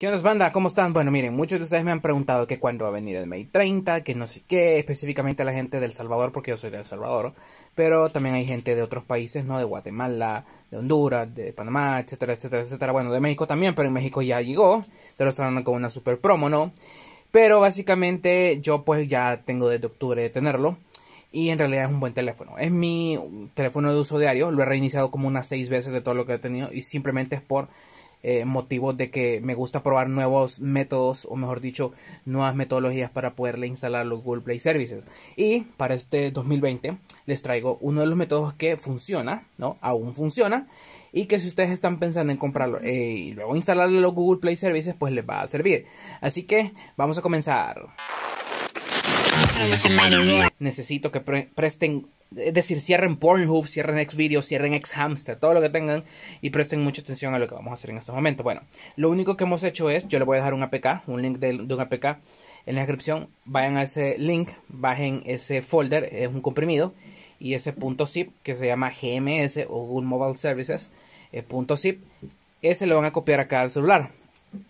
¿Qué onda, banda? ¿Cómo están? Bueno, miren, muchos de ustedes me han preguntado que cuándo va a venir el May 30, que no sé qué, específicamente la gente del Salvador, porque yo soy de El Salvador, pero también hay gente de otros países, ¿no? De Guatemala, de Honduras, de Panamá, etcétera, etcétera, etcétera. Bueno, de México también, pero en México ya llegó, pero lo están hablando con una super promo, ¿no? Pero básicamente yo pues ya tengo desde octubre de tenerlo y en realidad es un buen teléfono. Es mi teléfono de uso diario, lo he reiniciado como unas seis veces de todo lo que he tenido y simplemente es por motivo eh, motivos de que me gusta probar nuevos métodos o mejor dicho nuevas metodologías para poderle instalar los Google Play Services y para este 2020 les traigo uno de los métodos que funciona no aún funciona y que si ustedes están pensando en comprarlo eh, y luego instalarle los Google Play Services pues les va a servir así que vamos a comenzar Necesito que presten es decir, cierren Pornhub, cierren Xvideos, cierren Xhamster, todo lo que tengan y presten mucha atención a lo que vamos a hacer en estos momentos. Bueno, lo único que hemos hecho es, yo les voy a dejar un APK, un link de, un APK en la descripción, vayan a ese link, bajen ese folder, es un comprimido, y ese punto zip que se llama GMS o Google Mobile Services, punto zip, ese lo van a copiar acá al celular.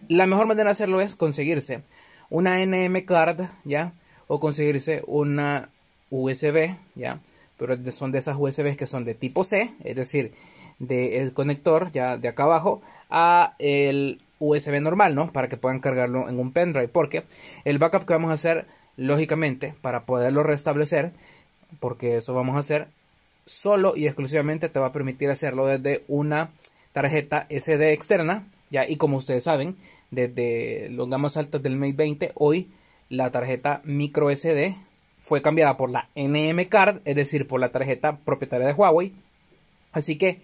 La mejor manera de hacerlo es conseguirse una NM card, ¿ya? O conseguirse una USB, ¿ya? pero son de esas USBs que son de tipo C, es decir, del conector ya de acá abajo a el USB normal, ¿no? Para que puedan cargarlo en un pendrive, porque el backup que vamos a hacer, lógicamente, para poderlo restablecer, porque eso vamos a hacer, solo y exclusivamente te va a permitir hacerlo desde una tarjeta SD externa, ya, y como ustedes saben, desde los gamas altas del Mate 20, hoy la tarjeta micro SD fue cambiada por la NM Card, es decir, por la tarjeta propietaria de Huawei. Así que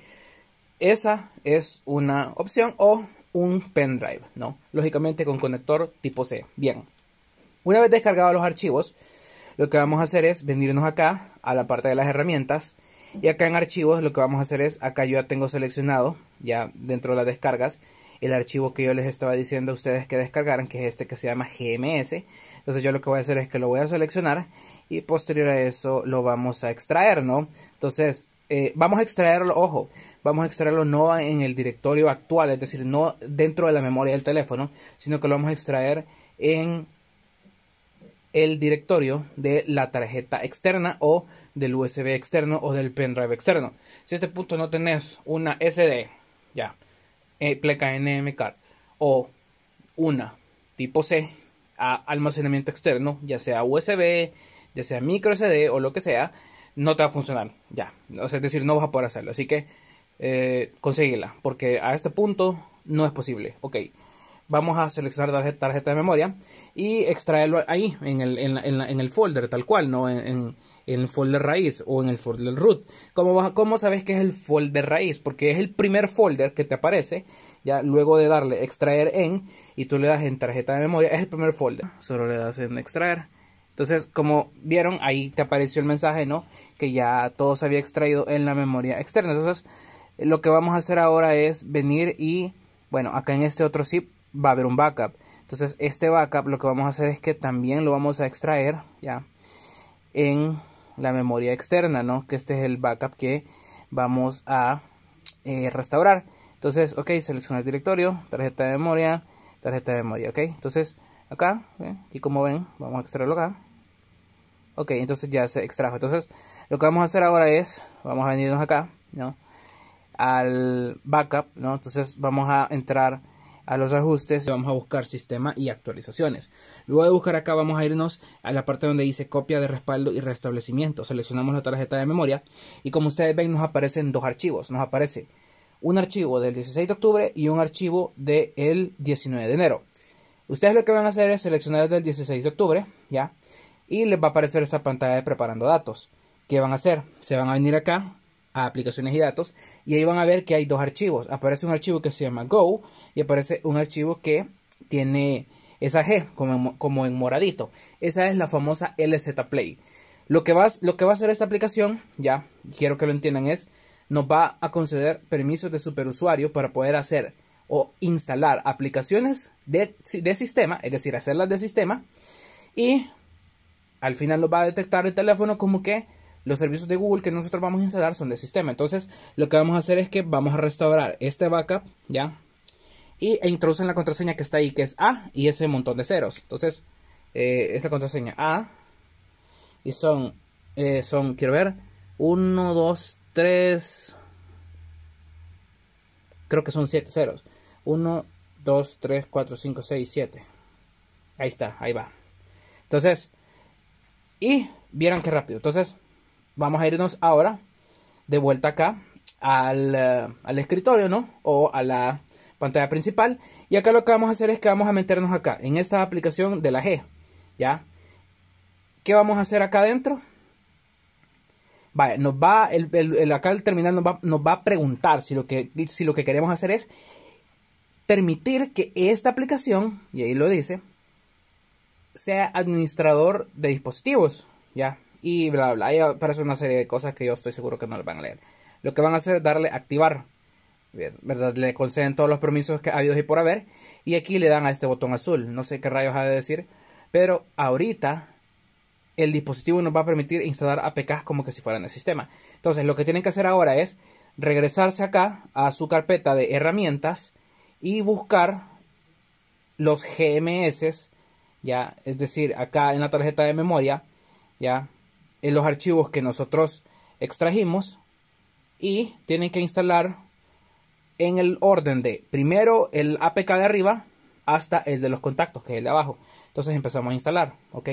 esa es una opción o un pendrive, ¿no? Lógicamente con conector tipo C. Bien. Una vez descargados los archivos, lo que vamos a hacer es venirnos acá a la parte de las herramientas y acá en archivos lo que vamos a hacer es, acá yo ya tengo seleccionado, ya dentro de las descargas, el archivo que yo les estaba diciendo a ustedes que descargaran, que es este que se llama GMS. Entonces yo lo que voy a hacer es que lo voy a seleccionar y posterior a eso lo vamos a extraer, ¿no? Entonces, eh, vamos a extraerlo, ojo, vamos a extraerlo no en el directorio actual, es decir, no dentro de la memoria del teléfono, sino que lo vamos a extraer en el directorio de la tarjeta externa o del USB externo o del pendrive externo. Si a este punto no tenés una SD, ya, eh, pleca card o una tipo C a almacenamiento externo, ya sea USB, ya sea micro SD o lo que sea, no te va a funcionar. Ya. O es decir, no vas a poder hacerlo. Así que eh, Porque a este punto no es posible. Ok. Vamos a seleccionar tarjeta, tarjeta de memoria y extraerlo ahí, en el, folder, tal cual, no en, el folder raíz o en el folder root. ¿Cómo, ¿Cómo, sabes que es el folder raíz? Porque es el primer folder que te aparece, ya luego de darle extraer en, y tú le das en tarjeta de memoria, es el primer folder. Solo le das en extraer entonces, como vieron, ahí te apareció el mensaje, ¿no? Que ya todo se había extraído en la memoria externa. Entonces, lo que vamos a hacer ahora es venir y, bueno, acá en este otro zip va a haber un backup. Entonces, este backup lo que vamos a hacer es que también lo vamos a extraer, ¿ya? En la memoria externa, ¿no? Que este es el backup que vamos a eh, restaurar. Entonces, ok, seleccionar directorio, tarjeta de memoria, tarjeta de memoria, ok. Entonces, acá, aquí ¿eh? y como ven, vamos a extraerlo acá, Ok, entonces ya se extrajo. Entonces, lo que vamos a hacer ahora es, vamos a venirnos acá, ¿no? Al backup, ¿no? Entonces vamos a entrar a los ajustes, y vamos a buscar sistema y actualizaciones. Luego de buscar acá vamos a irnos a la parte donde dice copia de respaldo y restablecimiento. Seleccionamos la tarjeta de memoria y como ustedes ven nos aparecen dos archivos. Nos aparece un archivo del 16 de octubre y un archivo del 19 de enero. Ustedes lo que van a hacer es seleccionar el del 16 de octubre, ¿ya? y les va a aparecer esa pantalla de preparando datos. ¿Qué van a hacer? Se van a venir acá a aplicaciones y datos y ahí van a ver que hay dos archivos. Aparece un archivo que se llama Go y aparece un archivo que tiene esa G como, en moradito. Esa es la famosa LZ Play. Lo que, va, lo que va a hacer esta aplicación, ya quiero que lo entiendan, es nos va a conceder permisos de superusuario para poder hacer o instalar aplicaciones de, de sistema, es decir, hacerlas de sistema y al final nos va a detectar el teléfono como que los servicios de Google que nosotros vamos a instalar son de sistema. Entonces, lo que vamos a hacer es que vamos a restaurar este backup, ¿ya? Y e introducen la contraseña que está ahí, que es A y ese montón de ceros. Entonces, eh, esta contraseña A. Y son, eh, son, quiero ver, 1, 2, 3, creo que son 7 ceros. 1, 2, 3, 4, 5, 6, 7. Ahí está, ahí va. Entonces, y vieran qué rápido. Entonces, vamos a irnos ahora de vuelta acá al, eh, al, escritorio, ¿no? O a la pantalla principal. Y acá lo que vamos a hacer es que vamos a meternos acá, en esta aplicación de la G, ¿ya? ¿Qué vamos a hacer acá adentro? va nos va, el, el, acá el terminal nos va, nos va a preguntar si lo, que, si lo que queremos hacer es permitir que esta aplicación, y ahí lo dice, sea administrador de dispositivos, ¿ya? Y bla, bla, ahí aparece una serie de cosas que yo estoy seguro que no le van a leer. Lo que van a hacer es darle activar, ¿verdad? Le conceden todos los permisos que ha habido y por haber, y aquí le dan a este botón azul, no sé qué rayos ha de decir, pero ahorita el dispositivo nos va a permitir instalar APKs como que si fuera en el sistema. Entonces, lo que tienen que hacer ahora es regresarse acá a su carpeta de herramientas y buscar los GMS ya, es decir, acá en la tarjeta de memoria, ya, en los archivos que nosotros extrajimos y tienen que instalar en el orden de primero el APK de arriba hasta el de los contactos, que es el de abajo. Entonces empezamos a instalar, ok.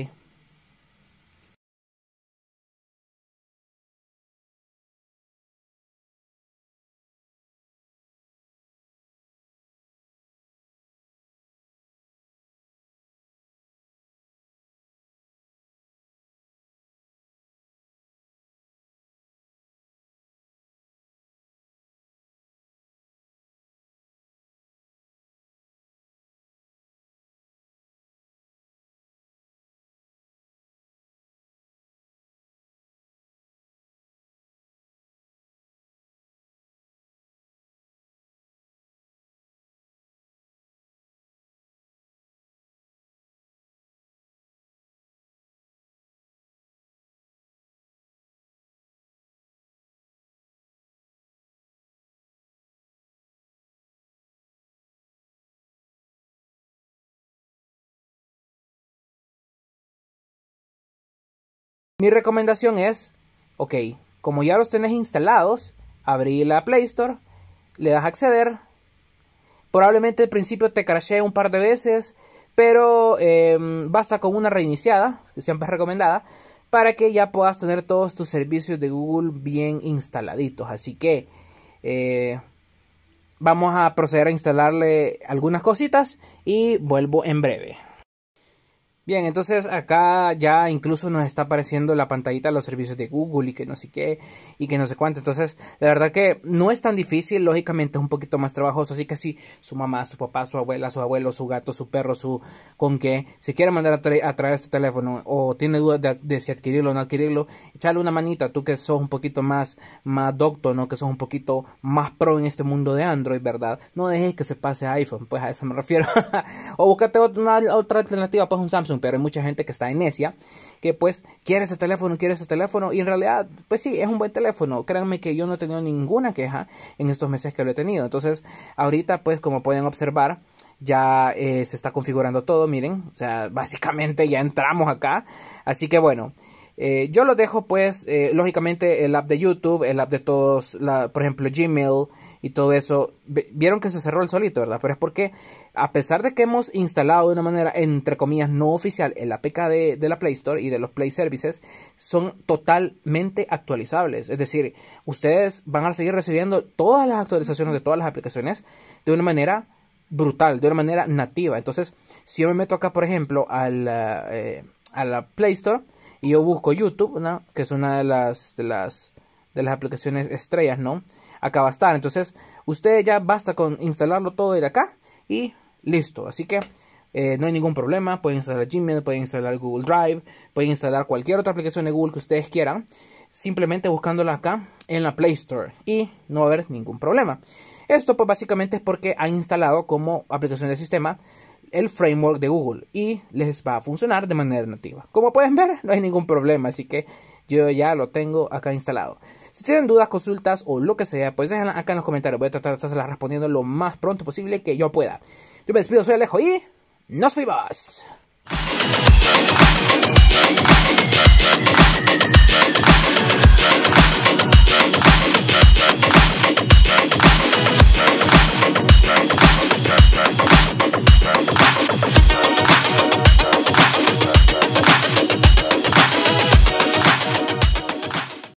Mi recomendación es, ok, como ya los tenés instalados, abrí la Play Store, le das acceder. Probablemente al principio te crashe un par de veces, pero em, basta con una reiniciada, que siempre es recomendada, para que ya puedas tener todos tus servicios de Google bien instaladitos. Así que eh, vamos a proceder a instalarle algunas cositas y vuelvo en breve. Bien, entonces acá ya incluso nos está apareciendo la pantallita de los servicios de Google y que no sé qué y que no sé cuánto. Entonces, la verdad que no es tan difícil, lógicamente es un poquito más trabajoso. Así que si su mamá, su papá, su abuela, su abuelo, su gato, su perro, su con qué, si quiere mandar a, traer este teléfono o tiene dudas de, si adquirirlo o no adquirirlo, échale una manita. Tú que sos un poquito más, más docto, ¿no? Que sos un poquito más pro en este mundo de Android, ¿verdad? No dejes que se pase a iPhone, pues a eso me refiero. o búscate otra alternativa, pues un Samsung pero hay mucha gente que está en necia, que pues quiere ese teléfono, quiere ese teléfono, y en realidad, pues sí, es un buen teléfono. Créanme que yo no he tenido ninguna queja en estos meses que lo he tenido. Entonces, ahorita, pues como pueden observar, ya eh, se está configurando todo, miren, o sea, básicamente ya entramos acá. Así que bueno. Eh, yo lo dejo pues, eh, lógicamente el app de YouTube, el app de todos, por ejemplo Gmail y todo eso. Vieron que se cerró el solito, ¿verdad? Pero es porque a pesar de que hemos instalado de una manera, entre comillas, no oficial el APK de, de, la Play Store y de los Play Services, son totalmente actualizables. Es decir, ustedes van a seguir recibiendo todas las actualizaciones de todas las aplicaciones de una manera brutal, de una manera nativa. Entonces, si yo me meto acá, por ejemplo, eh, eh, a la, Play Store y yo busco YouTube, ¿no? que es una de las, de las, de las aplicaciones estrellas, ¿no? Acá va a estar. Entonces, ustedes ya basta con instalarlo todo de acá y Listo, así que eh, no hay ningún problema. Pueden instalar Gmail, pueden instalar Google Drive, pueden instalar cualquier otra aplicación de Google que ustedes quieran. Simplemente buscándola acá en la Play Store y no va a haber ningún problema. Esto pues básicamente es porque han instalado como aplicación del sistema el framework de Google y les va a funcionar de manera nativa. Como pueden ver, no hay ningún problema, así que yo ya lo tengo acá instalado. Si tienen dudas, consultas o lo que sea, pues déjenla acá en los comentarios. Voy a tratar de estarlas respondiendo lo más pronto posible que yo pueda. Yo me despido, soy Alejo y nos fuimos.